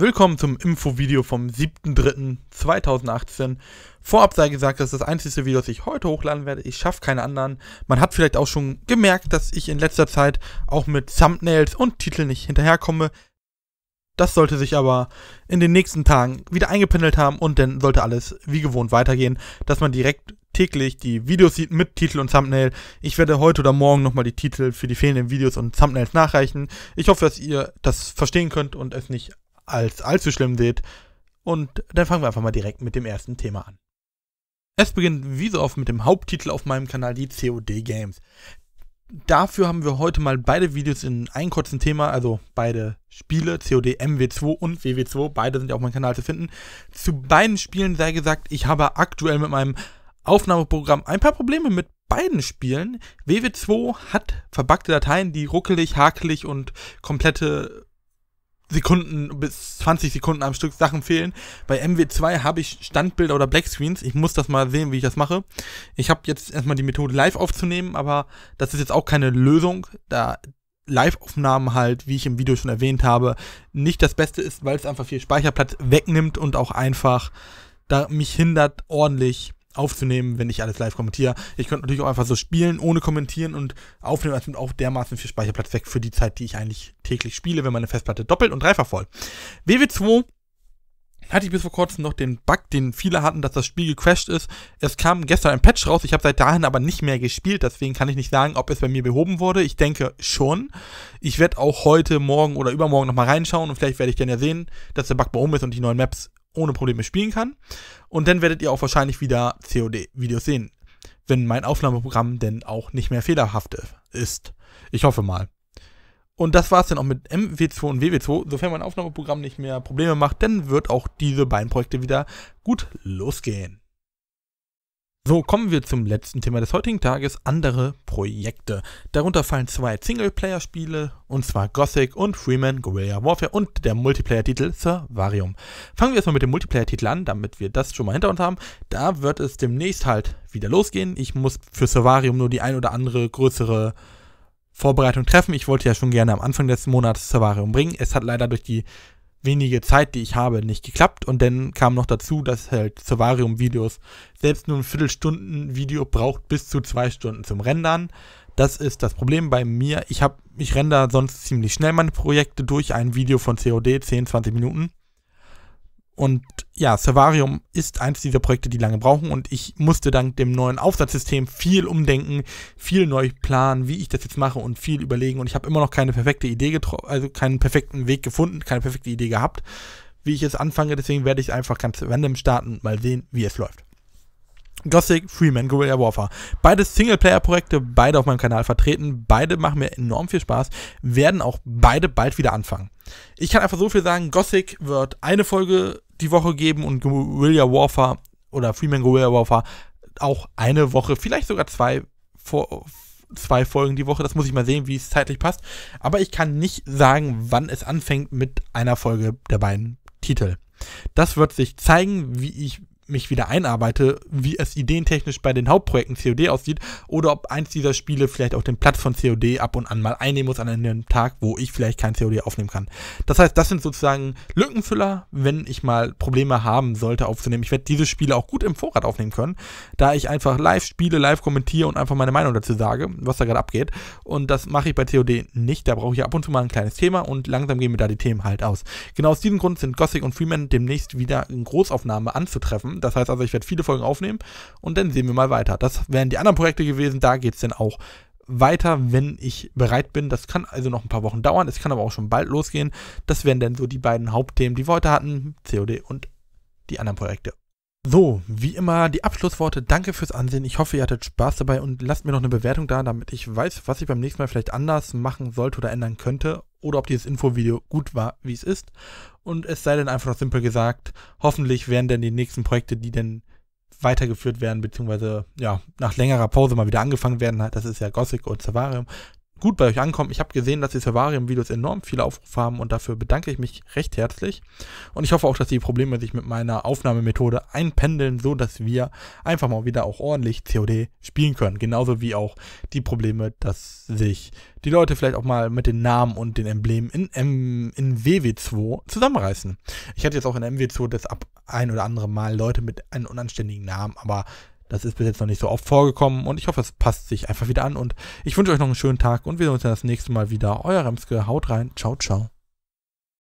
Willkommen zum Infovideo vom 7.3.2018. Vorab sei gesagt, das ist das einzige Video, das ich heute hochladen werde. Ich schaffe keine anderen. Man hat vielleicht auch schon gemerkt, dass ich in letzter Zeit auch mit Thumbnails und Titeln nicht hinterherkomme. Das sollte sich aber in den nächsten Tagen wieder eingependelt haben und dann sollte alles wie gewohnt weitergehen, dass man direkt täglich die Videos sieht mit Titel und Thumbnail. Ich werde heute oder morgen nochmal die Titel für die fehlenden Videos und Thumbnails nachreichen. Ich hoffe, dass ihr das verstehen könnt und es nicht als allzu schlimm seht. Und dann fangen wir einfach mal direkt mit dem ersten Thema an. Es beginnt wie so oft mit dem Haupttitel auf meinem Kanal, die COD Games. Dafür haben wir heute mal beide Videos in einem kurzen Thema, also beide Spiele, COD MW2 und WW2, beide sind ja auf meinem Kanal zu finden. Zu beiden Spielen sei gesagt, ich habe aktuell mit meinem Aufnahmeprogramm ein paar Probleme mit beiden Spielen. WW2 hat verbackte Dateien, die ruckelig, hakelig und komplette Sekunden bis 20 Sekunden am Stück Sachen fehlen. Bei MW2 habe ich Standbilder oder Blackscreens. Ich muss das mal sehen, wie ich das mache. Ich habe jetzt erstmal die Methode live aufzunehmen, aber das ist jetzt auch keine Lösung, da Live-Aufnahmen halt, wie ich im Video schon erwähnt habe, nicht das Beste ist, weil es einfach viel Speicherplatz wegnimmt und auch einfach da mich hindert, ordentlich aufzunehmen, wenn ich alles live kommentiere. Ich könnte natürlich auch einfach so spielen, ohne kommentieren und aufnehmen. Es nimmt auch dermaßen viel Speicherplatz weg für die Zeit, die ich eigentlich täglich spiele, wenn meine Festplatte doppelt und dreifach voll. WW2 hatte ich bis vor kurzem noch den Bug, den viele hatten, dass das Spiel gecrashed ist. Es kam gestern ein Patch raus, ich habe seit dahin aber nicht mehr gespielt, deswegen kann ich nicht sagen, ob es bei mir behoben wurde. Ich denke schon. Ich werde auch heute, morgen oder übermorgen nochmal reinschauen und vielleicht werde ich dann ja sehen, dass der Bug bei behoben ist und die neuen Maps ohne Probleme spielen kann. Und dann werdet ihr auch wahrscheinlich wieder COD-Videos sehen, wenn mein Aufnahmeprogramm denn auch nicht mehr fehlerhaft ist. Ich hoffe mal. Und das war es dann auch mit MW2 und WW2. Sofern mein Aufnahmeprogramm nicht mehr Probleme macht, dann wird auch diese beiden Projekte wieder gut losgehen. So, kommen wir zum letzten Thema des heutigen Tages, andere Projekte. Darunter fallen zwei Singleplayer-Spiele, und zwar Gothic und Freeman Guerrilla Warfare und der Multiplayer-Titel Servarium. Fangen wir erstmal mit dem Multiplayer-Titel an, damit wir das schon mal hinter uns haben. Da wird es demnächst halt wieder losgehen. Ich muss für Servarium nur die ein oder andere größere Vorbereitung treffen. Ich wollte ja schon gerne am Anfang des Monats Servarium bringen. Es hat leider durch die wenige Zeit, die ich habe, nicht geklappt. Und dann kam noch dazu, dass halt Servarium-Videos selbst nur ein Viertelstunden-Video braucht bis zu zwei Stunden zum Rendern. Das ist das Problem bei mir. Ich habe, ich render sonst ziemlich schnell meine Projekte durch. Ein Video von COD, 10, 20 Minuten. Und ja, Servarium ist eins dieser Projekte, die lange brauchen und ich musste dank dem neuen Aufsatzsystem viel umdenken, viel neu planen, wie ich das jetzt mache und viel überlegen und ich habe immer noch keine perfekte Idee getroffen, also keinen perfekten Weg gefunden, keine perfekte Idee gehabt, wie ich es anfange, deswegen werde ich einfach ganz random starten und mal sehen, wie es läuft. Gothic, Freeman, Guerrilla Warfare. Beide Singleplayer-Projekte, beide auf meinem Kanal vertreten, beide machen mir enorm viel Spaß, werden auch beide bald wieder anfangen. Ich kann einfach so viel sagen, Gothic wird eine Folge die Woche geben und Guerilla Warfare oder Freeman Guerilla Warfare auch eine Woche, vielleicht sogar zwei, vor, zwei Folgen die Woche. Das muss ich mal sehen, wie es zeitlich passt. Aber ich kann nicht sagen, wann es anfängt mit einer Folge der beiden Titel. Das wird sich zeigen, wie ich mich wieder einarbeite, wie es ideentechnisch bei den Hauptprojekten COD aussieht oder ob eins dieser Spiele vielleicht auch den Platz von COD ab und an mal einnehmen muss an einem Tag, wo ich vielleicht kein COD aufnehmen kann. Das heißt, das sind sozusagen Lückenfüller, wenn ich mal Probleme haben sollte aufzunehmen. Ich werde diese Spiele auch gut im Vorrat aufnehmen können, da ich einfach live spiele, live kommentiere und einfach meine Meinung dazu sage, was da gerade abgeht. Und das mache ich bei COD nicht. Da brauche ich ab und zu mal ein kleines Thema und langsam gehen mir da die Themen halt aus. Genau aus diesem Grund sind Gothic und Freeman demnächst wieder in Großaufnahme anzutreffen. Das heißt also, ich werde viele Folgen aufnehmen und dann sehen wir mal weiter. Das wären die anderen Projekte gewesen, da geht es dann auch weiter, wenn ich bereit bin. Das kann also noch ein paar Wochen dauern, es kann aber auch schon bald losgehen. Das wären dann so die beiden Hauptthemen, die wir heute hatten, COD und die anderen Projekte. So, wie immer die Abschlussworte. Danke fürs Ansehen. Ich hoffe, ihr hattet Spaß dabei und lasst mir noch eine Bewertung da, damit ich weiß, was ich beim nächsten Mal vielleicht anders machen sollte oder ändern könnte oder ob dieses Infovideo gut war, wie es ist. Und es sei denn einfach noch simpel gesagt, hoffentlich werden denn die nächsten Projekte, die dann weitergeführt werden, beziehungsweise ja, nach längerer Pause mal wieder angefangen werden, das ist ja Gothic und Savarium, gut bei euch ankommen. Ich habe gesehen, dass die Servarium-Videos enorm viele Aufrufe haben und dafür bedanke ich mich recht herzlich. Und ich hoffe auch, dass die Probleme sich mit meiner Aufnahmemethode einpendeln, so dass wir einfach mal wieder auch ordentlich COD spielen können. Genauso wie auch die Probleme, dass sich die Leute vielleicht auch mal mit den Namen und den Emblemen in, in, in WW2 zusammenreißen. Ich hatte jetzt auch in MW2 das ab ein oder andere Mal Leute mit einem unanständigen Namen, aber das ist bis jetzt noch nicht so oft vorgekommen und ich hoffe, es passt sich einfach wieder an. Und ich wünsche euch noch einen schönen Tag und wir sehen uns dann das nächste Mal wieder. Euer Remske, haut rein, ciao, ciao.